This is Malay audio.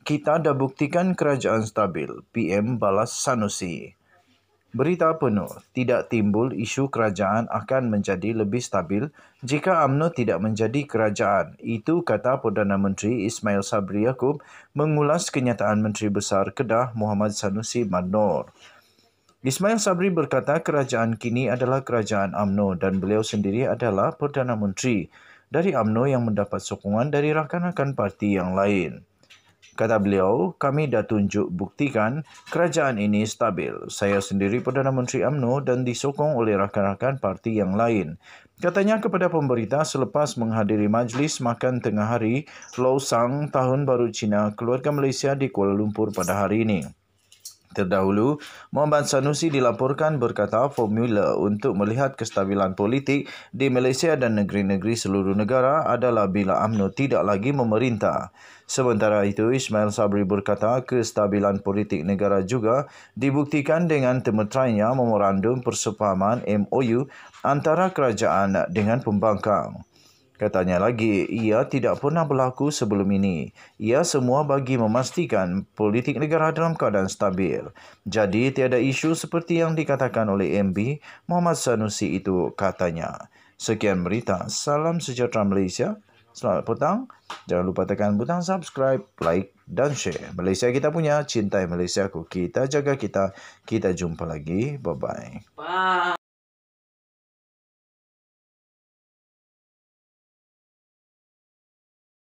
kita dah buktikan kerajaan stabil, PM balas Sanusi. Berita penuh, tidak timbul isu kerajaan akan menjadi lebih stabil jika AMNO tidak menjadi kerajaan. Itu kata Perdana Menteri Ismail Sabri Yaakob mengulas kenyataan Menteri Besar Kedah Muhammad Sanusi Manor. Ismail Sabri berkata kerajaan kini adalah kerajaan AMNO dan beliau sendiri adalah Perdana Menteri dari AMNO yang mendapat sokongan dari rakan-rakan parti yang lain. Kata beliau, kami dah tunjuk buktikan kerajaan ini stabil. Saya sendiri Perdana Menteri UMNO dan disokong oleh rakan-rakan parti yang lain. Katanya kepada pemberita selepas menghadiri majlis makan tengah hari Lausang Tahun Baru Cina Keluarga Malaysia di Kuala Lumpur pada hari ini. Terdahulu, Muhammad Sanusi dilaporkan berkata formula untuk melihat kestabilan politik di Malaysia dan negeri-negeri seluruh negara adalah bila UMNO tidak lagi memerintah. Sementara itu, Ismail Sabri berkata kestabilan politik negara juga dibuktikan dengan temeterainya memorandum persepahaman MOU antara kerajaan dengan pembangkang. Katanya lagi, ia tidak pernah berlaku sebelum ini. Ia semua bagi memastikan politik negara dalam keadaan stabil. Jadi, tiada isu seperti yang dikatakan oleh MB Muhammad Sanusi itu, katanya. Sekian berita. Salam sejahtera Malaysia. Selamat petang. Jangan lupa tekan butang subscribe, like dan share. Malaysia kita punya. Cintai Malaysia ku. Kita jaga kita. Kita jumpa lagi. Bye-bye. Bye.